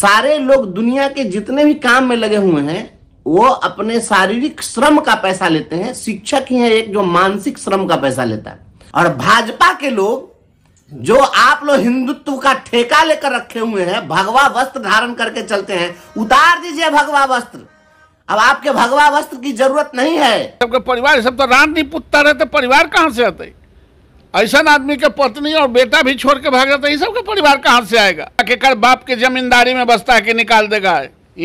सारे लोग दुनिया के जितने भी काम में लगे हुए हैं वो अपने शारीरिक श्रम का पैसा लेते हैं शिक्षक ही है एक जो मानसिक श्रम का पैसा लेता है और भाजपा के लोग जो आप लोग हिंदुत्व का ठेका लेकर रखे हुए हैं भगवा वस्त्र धारण करके चलते हैं उतार दीजिए भगवा वस्त्र अब आपके भगवा वस्त्र की जरूरत नहीं है परिवार सब तो रात नहीं पुतता रहते परिवार कहाँ से आते ऐसा आदमी के पत्नी और बेटा भी छोड़ के भाग जाता है तो सबके परिवार कहाँ से आएगा आखिरकार बाप के जमींदारी में बस्ता के निकाल देगा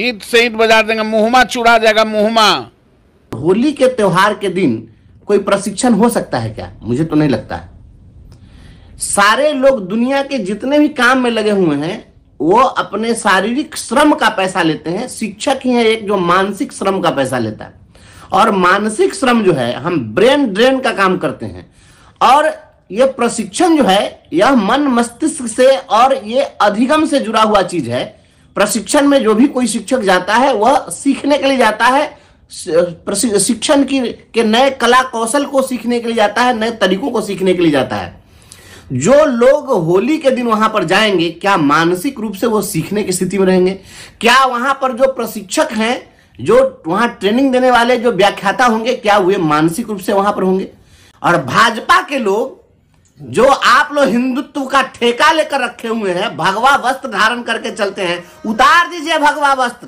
ईट से ईट बजा देगा मुहमा चुरा जाएगा मुहमा होली के त्योहार के दिन कोई प्रशिक्षण हो सकता है क्या मुझे तो नहीं लगता है सारे लोग दुनिया के जितने भी काम में लगे हुए हैं वो अपने शारीरिक श्रम का पैसा लेते हैं शिक्षक ही है एक जो मानसिक श्रम का पैसा लेता है और मानसिक श्रम जो है हम ब्रेन ड्रेन का काम करते हैं और ये प्रशिक्षण जो है यह मन मस्तिष्क से और ये अधिगम से जुड़ा हुआ चीज है प्रशिक्षण में जो भी कोई शिक्षक जाता है वह सीखने के लिए जाता है शिक्षण की के नए कला कौशल को सीखने के लिए जाता है नए तरीकों को सीखने के लिए जाता है जो लोग होली के दिन वहां पर जाएंगे क्या मानसिक रूप से वो सीखने की स्थिति में रहेंगे क्या वहां पर जो प्रशिक्षक हैं जो वहां ट्रेनिंग देने वाले जो व्याख्याता होंगे क्या वे मानसिक रूप से वहां पर होंगे और भाजपा के लोग जो आप लोग हिंदुत्व का ठेका लेकर रखे हुए हैं भगवा वस्त्र धारण करके चलते हैं उतार दीजिए भगवा वस्त्र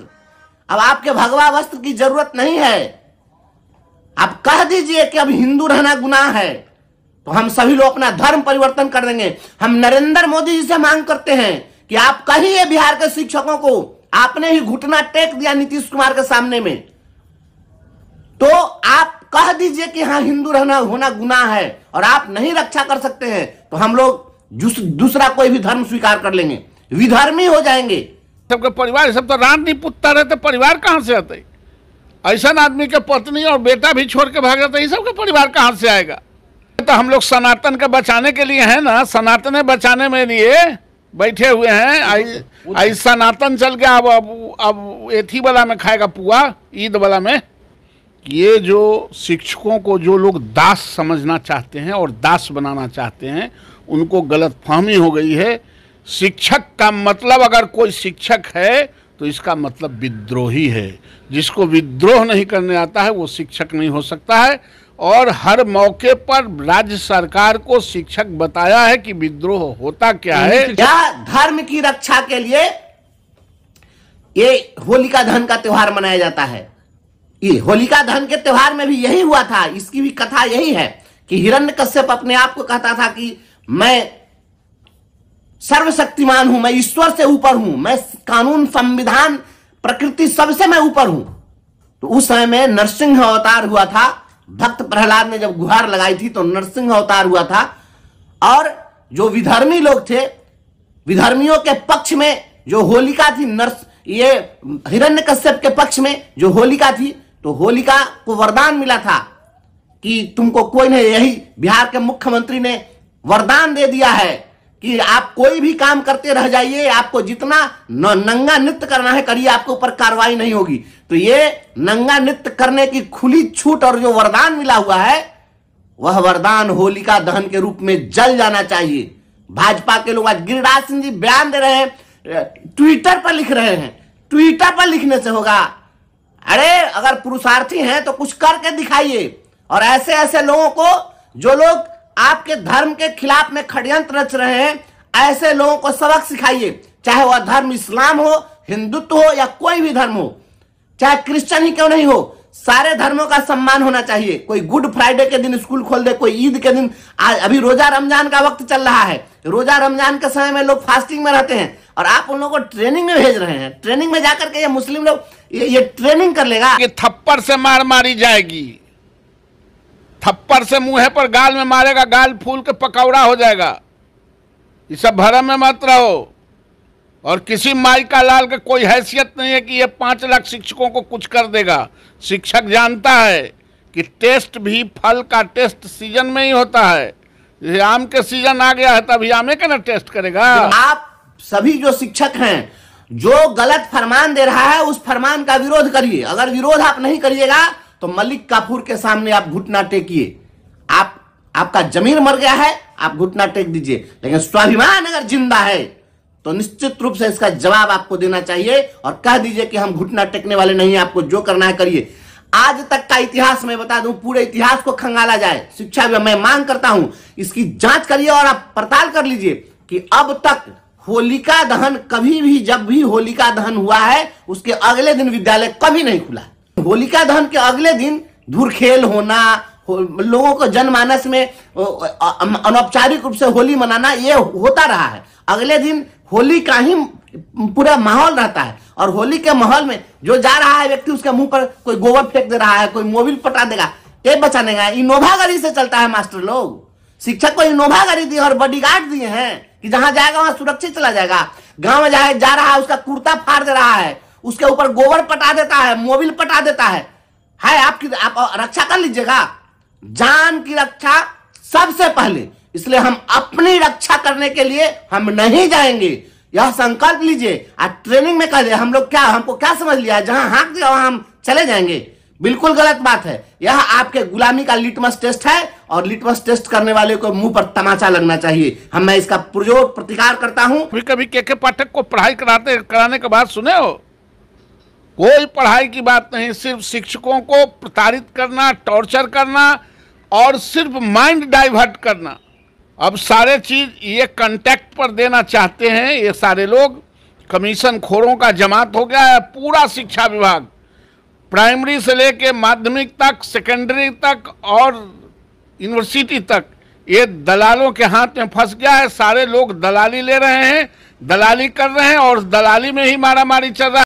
अब आपके भगवा वस्त्र की जरूरत नहीं है आप कह दीजिए कि अब हिंदू रहना गुनाह है तो हम सभी लोग अपना धर्म परिवर्तन कर देंगे हम नरेंद्र मोदी जी से मांग करते हैं कि आप कहिए बिहार के शिक्षकों को आपने ही घुटना टेक दिया नीतीश कुमार के सामने में तो आप कह दीजिए कि हाँ हिंदू रहना होना गुनाह है और आप नहीं रक्षा कर सकते हैं तो हम लोग दूसरा कोई भी धर्म स्वीकार कर लेंगे विधर्मी हो जाएंगे सबके परिवार सब तो रान नहीं रहते तो परिवार कहाँ से आते ऐसा आदमी के पत्नी और बेटा भी छोड़ के भाग जाता है परिवार कहाँ से आएगा तो हम लोग सनातन का बचाने के लिए है ना सनातने बचाने में लिए बैठे हुए हैं आई सनातन चल के अब अब अब एथी वाला में खाएगा पुआ ईद वाला में ये जो शिक्षकों को जो लोग दास समझना चाहते हैं और दास बनाना चाहते हैं उनको गलत फहमी हो गई है शिक्षक का मतलब अगर कोई शिक्षक है तो इसका मतलब विद्रोही है जिसको विद्रोह नहीं करने आता है वो शिक्षक नहीं हो सकता है और हर मौके पर राज्य सरकार को शिक्षक बताया है कि विद्रोह होता क्या है क्या धर्म की रक्षा के लिए ये होलिका दहन का त्योहार मनाया जाता है कि होलिका दहन के त्योहार में भी यही हुआ था इसकी भी कथा यही है कि हिरण्य कश्यप अपने आप को कहता था कि मैं सर्वशक्तिमान हूं मैं ईश्वर से ऊपर हूं मैं कानून संविधान प्रकृति सबसे मैं ऊपर हूं तो उस समय में नरसिंह अवतार हुआ था भक्त प्रहलाद ने जब गुहार लगाई थी तो नरसिंह अवतार हुआ था और जो विधर्मी लोग थे विधर्मियों के पक्ष में जो होलिका थी नर्स ये कश्यप के पक्ष में जो होलिका थी तो होलिका को वरदान मिला था कि तुमको कोई नहीं यही बिहार के मुख्यमंत्री ने वरदान दे दिया है कि आप कोई भी काम करते रह जाइए आपको जितना न, नंगा नृत्य करना है करिए आपके ऊपर कार्रवाई नहीं होगी तो ये नंगा नृत्य करने की खुली छूट और जो वरदान मिला हुआ है वह वरदान होलिका दहन के रूप में जल जाना चाहिए भाजपा के लोग आज गिरिराज सिंह जी बयान दे रहे हैं ट्विटर पर लिख रहे हैं ट्विटर पर लिखने से होगा अरे अगर पुरुषार्थी हैं तो कुछ करके दिखाइए और ऐसे ऐसे लोगों को जो लोग आपके धर्म के खिलाफ में खडयंत्र रच रहे हैं ऐसे लोगों को सबक सिखाइए चाहे वह धर्म इस्लाम हो हिंदुत्व हो या कोई भी धर्म हो चाहे क्रिश्चियन ही क्यों नहीं हो सारे धर्मों का सम्मान होना चाहिए कोई गुड फ्राइडे के दिन स्कूल खोल दे कोई ईद के दिन आज अभी रोजा रमजान का वक्त चल रहा है रोजा रमजान के समय में लोग फास्टिंग में रहते हैं और आप उन लोगों को ट्रेनिंग में भेज रहे हैं ट्रेनिंग में जाकर के ये मुस्लिम लोग ये, ये ट्रेनिंग कर लेगा कि थप्पर से मार मारी जाएगी थप्पर से मुंह पर गाल में मारेगा गाल फूल के पकौड़ा हो जाएगा ये सब भरम में मत रहो और किसी माई का लाल का कोई हैसियत नहीं है कि ये पांच लाख शिक्षकों को कुछ कर देगा शिक्षक जानता है कि टेस्ट भी फल का टेस्ट सीजन में ही होता है जैसे आम के सीजन आ गया है तभी आमे का ना टेस्ट करेगा आप सभी जो शिक्षक हैं जो गलत फरमान दे रहा है उस फरमान का विरोध करिए अगर विरोध आप नहीं करिएगा तो मलिक कपूर के सामने आप घुटना टेकिए आप आपका जमीन मर गया है आप घुटना टेक दीजिए लेकिन स्वाभिमान अगर जिंदा है तो निश्चित रूप से इसका जवाब आपको देना चाहिए और कह दीजिए कि हम घुटना टेकने वाले नहीं आपको जो करना है करिए आज तक का इतिहास मैं बता दूं पूरे इतिहास को खंगाला जाए शिक्षा मैं मांग करता हूं इसकी जांच करिए और आप पड़ताल कर लीजिए कि अब तक होलिका दहन कभी भी जब भी होलिका दहन हुआ है उसके अगले दिन विद्यालय कभी नहीं खुला होलिका दहन के अगले दिन धुरखेल होना हो, लोगों को जनमानस में अनौपचारिक रूप से होली मनाना ये होता रहा है अगले दिन होली का ही पूरा माहौल रहता है और होली के माहौल में जो जा रहा है व्यक्ति उसके मुंह पर कोई गोबर फेंक दे रहा है कोई मोबिल पटा देगा ये बचाने का इनोवा गाड़ी से चलता है मास्टर लोग शिक्षक को इनोवा गाड़ी दी और बॉडी गार्ड दिए हैं कि जहां जाएगा वहां सुरक्षित चला जाएगा गांव में जाए जा रहा है उसका कुर्ता फाड़ दे रहा है उसके ऊपर गोबर पटा देता है मोबिल पटा देता है हाय आपकी आप रक्षा कर लीजिएगा जान की रक्षा सबसे पहले इसलिए हम अपनी रक्षा करने के लिए हम नहीं जाएंगे यह संकल्प लीजिए आज ट्रेनिंग में कर हम लोग क्या हमको क्या समझ लिया जहां हाँक दिया वहां हम चले जाएंगे बिल्कुल गलत बात है यह आपके गुलामी का लिटमस टेस्ट है और लिटमस टेस्ट करने वाले को मुंह पर तमाचा लगना चाहिए हम मैं इसका प्रयोग प्रतिकार करता हूँ कभी कभी के के पाठक को पढ़ाई कराते कराने के बाद सुने हो कोई पढ़ाई की बात नहीं सिर्फ शिक्षकों को प्रताड़ित करना टॉर्चर करना और सिर्फ माइंड डाइवर्ट करना अब सारे चीज ये कंटेक्ट पर देना चाहते हैं ये सारे लोग कमीशन खोरों का जमात हो गया है पूरा शिक्षा विभाग प्राइमरी से लेके माध्यमिक तक सेकेंडरी तक और यूनिवर्सिटी तक ये दलालों के हाथ में फंस गया है सारे लोग दलाली ले रहे हैं दलाली कर रहे हैं और दलाली में ही मारामारी चल रहा है